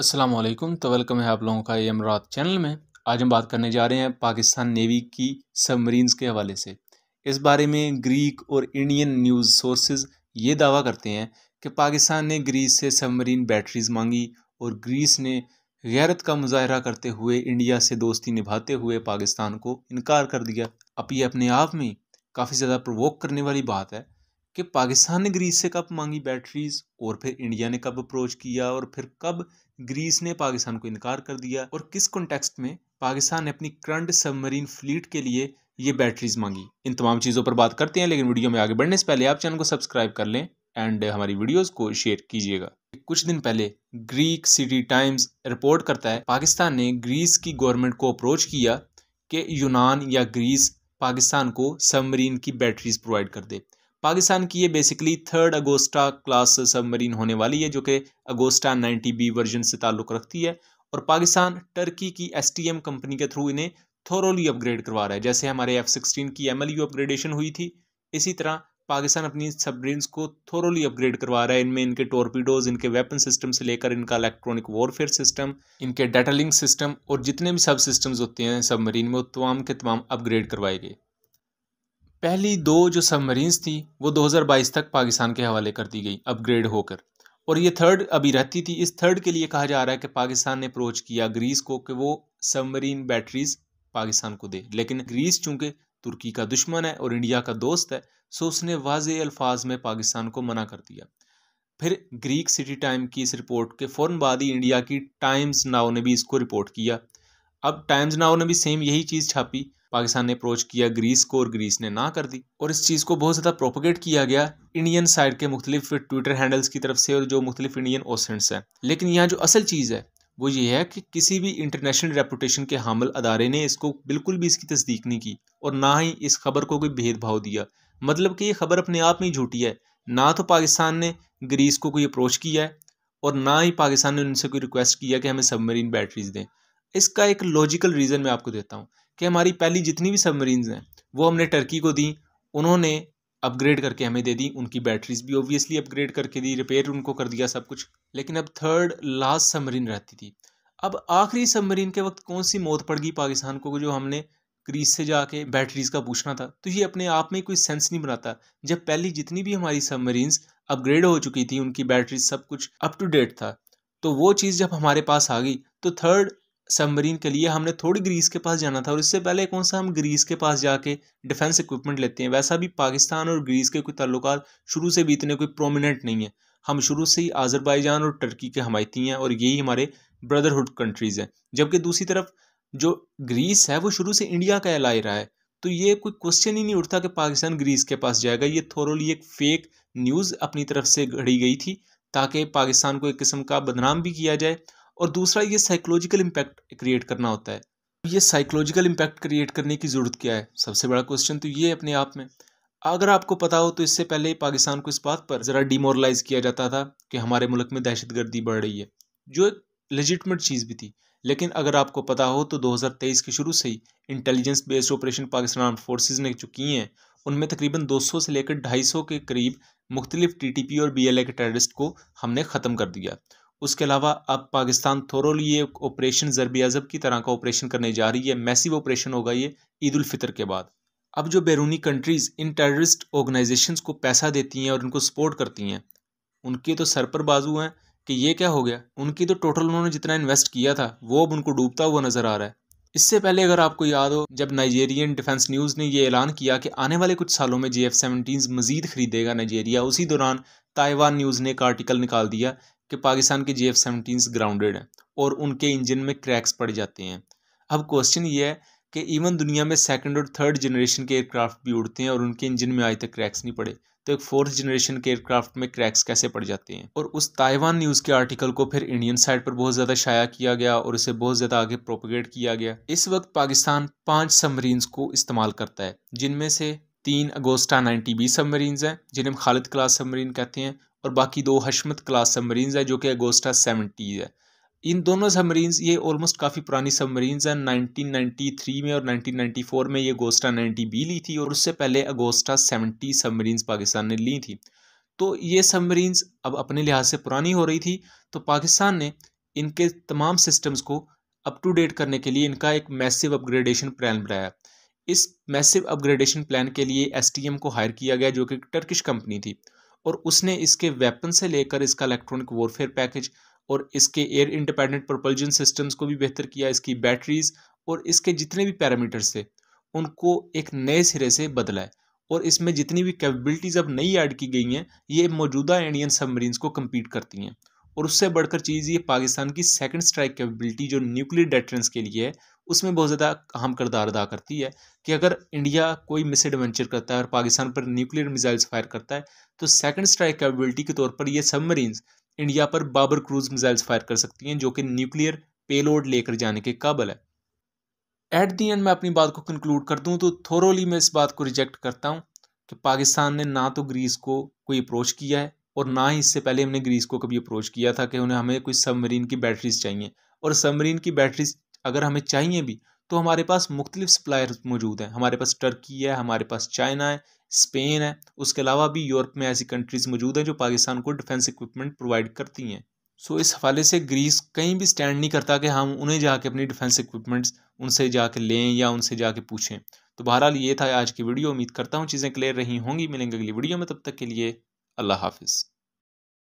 अस्सलाम वालेकुम तो वेलकम है आप लोगों का ये अमरात चैनल में आज हम बात करने जा रहे हैं पाकिस्तान नेवी की सबमरीन्स के हवाले से इस बारे में ग्रीक और इंडियन न्यूज़ सोर्सेज ये दावा करते हैं कि पाकिस्तान ने ग्रीस से सबमरीन बैटरीज मांगी और ग्रीस ने गैरत का मुजाहरा करते हुए इंडिया से दोस्ती निभाते हुए पाकिस्तान को इनकार कर दिया अब ये अपने आप में काफ़ी ज़्यादा प्रवोक करने वाली बात है कि पाकिस्तान ने ग्रीस से कब मांगी बैटरीज और फिर इंडिया ने कब अप्रोच किया और फिर कब ग्रीस ने पाकिस्तान को इनकार कर दिया और किस कॉन्टेक्स्ट में पाकिस्तान ने अपनी करंट सबमरीन फ्लीट के लिए ये बैटरीज मांगी इन तमाम चीज़ों पर बात करते हैं लेकिन वीडियो में आगे बढ़ने से पहले आप चैनल को सब्सक्राइब कर लें एंड हमारी वीडियोस को शेयर कीजिएगा कुछ दिन पहले ग्रीक सिटी टाइम्स रिपोर्ट करता है पाकिस्तान ने ग्रीस की गवर्नमेंट को अप्रोच किया कि यूनान या ग्रीस पाकिस्तान को सबमरीन की बैटरीज प्रोवाइड कर दे पाकिस्तान की ये basically third Agosta class submarine होने वाली है जो कि अगोस्टा 90 बी वर्जन से ताल्लुक़ रखती है और पाकिस्तान टर्की की एस टी एम कंपनी के थ्रू इन्हें थोरोली अपग्रेड करवा रहा है जैसे हमारे एफ सिक्सटीन की एम एल यू अपग्रेडेशन हुई थी इसी तरह पाकिस्तान अपनी सबमरीन्स को थोरोली अपग्रेड करवा रहा है इनमें इनके टोरपीडोज इनके वेपन सिस्टम से लेकर इनका इलेक्ट्रॉनिक वॉरफेयर सिस्टम इनके डाटा लिंक सिस्टम और जितने भी सब सिस्टम्स होते हैं सबमरीन में वो तमाम के तमाम अपग्रेड करवाए गए पहली दो जो सबमरीन्स थी वो 2022 तक पाकिस्तान के हवाले कर दी गई अपग्रेड होकर और ये थर्ड अभी रहती थी इस थर्ड के लिए कहा जा रहा है कि पाकिस्तान ने अप्रोच किया ग्रीस को कि वो सबमरीन बैटरीज पाकिस्तान को दे लेकिन ग्रीस चूंकि तुर्की का दुश्मन है और इंडिया का दोस्त है सो उसने वाज अल्फाज में पाकिस्तान को मना कर दिया फिर ग्रीक सिटी टाइम की इस रिपोर्ट के फ़ौर बाद ही इंडिया की टाइम्स नाव ने भी इसको रिपोर्ट किया अब टाइम्स नाउ ने भी सेम यही चीज़ छापी पाकिस्तान ने अप्रोच किया ग्रीस को और ग्रीस ने ना कर दी और इस चीज़ को बहुत ज़्यादा प्रोपोगेट किया गया इंडियन साइड के मुख्तलिफ ट्विटर हैंडल्स की तरफ से और जो मुख्तलिफ इंडियन ओसेंट्स हैं लेकिन यहाँ जो असल चीज़ है वो ये है कि किसी भी इंटरनेशनल रेपुटेशन के हामल अदारे ने इसको बिल्कुल भी इसकी तस्दीक नहीं की और ना ही इस खबर को कोई भेदभाव दिया मतलब कि ये खबर अपने आप में ही झूठी है ना तो पाकिस्तान ने ग्रीस को कोई अप्रोच किया है और ना ही पाकिस्तान ने उनसे कोई रिक्वेस्ट किया कि हमें सबमरीन बैटरीज दें इसका एक लॉजिकल रीज़न मैं आपको देता हूँ कि हमारी पहली जितनी भी सबमरीन्स हैं वो हमने टर्की को दी उन्होंने अपग्रेड करके हमें दे दी उनकी बैटरीज भी ऑब्वियसली अपग्रेड करके दी रिपेयर उनको कर दिया सब कुछ लेकिन अब थर्ड लास्ट सबमरीन रहती थी अब आखिरी सबमरीन के वक्त कौन सी मौत पड़ गई पाकिस्तान को जो हमने क्रीज से जाके बैटरीज का पूछना था तो ये अपने आप में कोई सेंस नहीं बनाता जब पहली जितनी भी हमारी सबमरीन्स अपग्रेड हो चुकी थी उनकी बैटरी सब कुछ अप टू डेट था तो वो चीज़ जब हमारे पास आ गई तो थर्ड सबमरीन के लिए हमने थोड़ी ग्रीस के पास जाना था और इससे पहले कौन सा हम ग्रीस के पास जाके डिफेंस इक्विपमेंट लेते हैं वैसा भी पाकिस्तान और ग्रीस के कोई ताल्लुक शुरू से भी इतने कोई प्रोमिनेंट नहीं है हम शुरू से ही आज़रबाईजान और टर्की के हमायती हैं और यही हमारे ब्रदरहुड कंट्रीज़ हैं जबकि दूसरी तरफ जो ग्रीस है वो शुरू से इंडिया का एलाई रहा है तो ये कोई क्वेश्चन ही नहीं उठता कि पाकिस्तान ग्रीस के पास जाएगा ये थोरोली एक फेक न्यूज़ अपनी तरफ से घड़ी गई थी ताकि पाकिस्तान को एक किस्म का बदनाम भी किया जाए और दूसरा ये साइकोलॉजिकल इम्पैक्ट क्रिएट करना होता है ये साइकोलॉजिकल इम्पैक्ट क्रिएट करने की ज़रूरत क्या है सबसे बड़ा क्वेश्चन तो ये अपने आप में अगर आपको पता हो तो इससे पहले पाकिस्तान को इस बात पर ज़रा डिमोरलाइज किया जाता था कि हमारे मुल्क में दहशतगर्दी बढ़ रही है जो एक लजिटमेट चीज़ भी थी लेकिन अगर आपको पता हो तो 2023 के शुरू से ही intelligence based operation Pakistan arm forces ने जो किए हैं उनमें तकरीबन 200 से लेकर 250 के करीब मुख्तलिफ टी और बी के टेररिस्ट को हमने ख़त्म कर दिया उसके अलावा अब पाकिस्तान थोरोली ये ऑपरेशन जरबी अज़ब की तरह का ऑपरेशन करने जा रही है मैसिव ऑपरेशन होगा ये ईद उलफ़ितर के बाद अब जो बैरूनी कंट्रीज़ इन टेररिस्ट ऑर्गेनाइजेशंस को पैसा देती हैं और इनको सपोर्ट करती हैं उनके तो सर पर बाजू हैं कि ये क्या हो गया उनकी तो टोटल उन्होंने जितना इन्वेस्ट किया था वो अब उनको डूबता हुआ नज़र आ रहा है इससे पहले अगर आपको याद हो जब नाइजेरियन डिफेंस न्यूज़ ने यह ऐलान किया कि आने वाले कुछ सालों में जे एफ मजीद खरीदेगा नाइजेरिया उसी दौरान ताइवान न्यूज़ ने एक आर्टिकल निकाल दिया कि पाकिस्तान के जे एफ ग्राउंडेड हैं और उनके इंजन में क्रैक्स पड़ जाते हैं अब क्वेश्चन ये है कि इवन दुनिया में सेकंड और थर्ड जनरेशन के एयरक्राफ्ट भी उड़ते हैं और उनके इंजन में आज तक क्रैक्स नहीं पड़े तो एक फोर्थ जनरेशन के एयरक्राफ्ट में क्रैक्स कैसे पड़ जाते हैं और उस ताइवान न्यूज़ के आर्टिकल को फिर इंडियन साइड पर बहुत ज़्यादा शाया किया गया और उसे बहुत ज़्यादा आगे प्रोपोगेट किया गया इस वक्त पाकिस्तान पाँच सबमरीन्स को इस्तेमाल करता है जिनमें से तीन अगोस्टा नाइन्टी बी सबमरीन्स हैं जिन्हें हम खालिद क्लास सबमरीन कहते हैं और बाकी दो हशमत क्लास सबमरीन्स हैं जो कि अगोस्टा सेवनटीज़ है इन दोनों सबमरीन्स ये ऑलमोस्ट काफ़ी पुरानी सबमरीन्स हैं 1993 में और 1994 में ये अगोस्टा 90 बी ली थी और उससे पहले अगोस्टा 70 सबमरीन्स पाकिस्तान ने ली थी तो ये सबमरीन्स अब अपने लिहाज से पुरानी हो रही थी तो पाकिस्तान ने इनके तमाम सिस्टम्स को अप टू डेट करने के लिए इनका एक मैसिव अपग्रेडेशन प्लान बनाया इस मैसिव अपग्रेडेशन प्लान के लिए एस को हायर किया गया जो कि टर्किश कंपनी थी और उसने इसके वेपन से लेकर इसका इलेक्ट्रॉनिक वॉरफेयर पैकेज और इसके एयर इंडिपेंडेंट प्रोपल्जन सिस्टम्स को भी बेहतर किया इसकी बैटरीज और इसके जितने भी पैरामीटर्स थे उनको एक नए सिरे से बदला है और इसमें जितनी भी कैपेबिलिटीज़ अब नई ऐड की गई हैं ये मौजूदा इंडियन सबमरीन्स को कम्पीट करती हैं और उससे बढ़कर चीज़ ये पाकिस्तान की सेकंड स्ट्राइक कैपेबिलिटी जो न्यूक्लियर डेटरेंस के लिए है उसमें बहुत ज़्यादा अहम करदार अदा करती है कि अगर इंडिया कोई मिस एडवेंचर करता है और पाकिस्तान पर न्यूक्लियर मिसाइल्स फायर करता है तो सेकंड स्ट्राइक कैपेबिलिटी के तौर पर यह सबमरीन्स इंडिया पर बाबर क्रूज मिजाइल्स फायर कर सकती हैं जो कि न्यूक्लियर पेलोड लेकर जाने के काबल है एट दी एंड मैं अपनी बात को कंक्लूड कर दूं तो थोरोली मैं इस बात को रिजेक्ट करता हूं कि पाकिस्तान ने ना तो ग्रीस को कोई अप्रोच किया है और ना ही इससे पहले हमने ग्रीस को कभी अप्रोच किया था कि उन्हें हमें कोई सबमरीन की बैटरीज चाहिए और सबमरीन की बैटरीज अगर हमें चाहिए भी तो हमारे पास मुख्तलिफ सप्लायर मौजूद हैं हमारे पास टर्की है हमारे पास चाइना है स्पेन है उसके अलावा भी यूरोप में ऐसी कंट्रीज़ मौजूद हैं जो पाकिस्तान को डिफेंस इक्विपमेंट प्रोवाइड करती हैं सो इस हवाले से ग्रीस कहीं भी स्टैंड नहीं करता कि हम उन्हें जाके अपनी डिफेंस इक्विपमेंट्स उनसे जाके लें या उनसे जाके पूछें तो बहरहाल ये था आज की वीडियो उम्मीद करता हूँ चीज़ें क्लियर रही होंगी मिलेंगे अगली वीडियो में तब तक के लिए Allah Hafiz.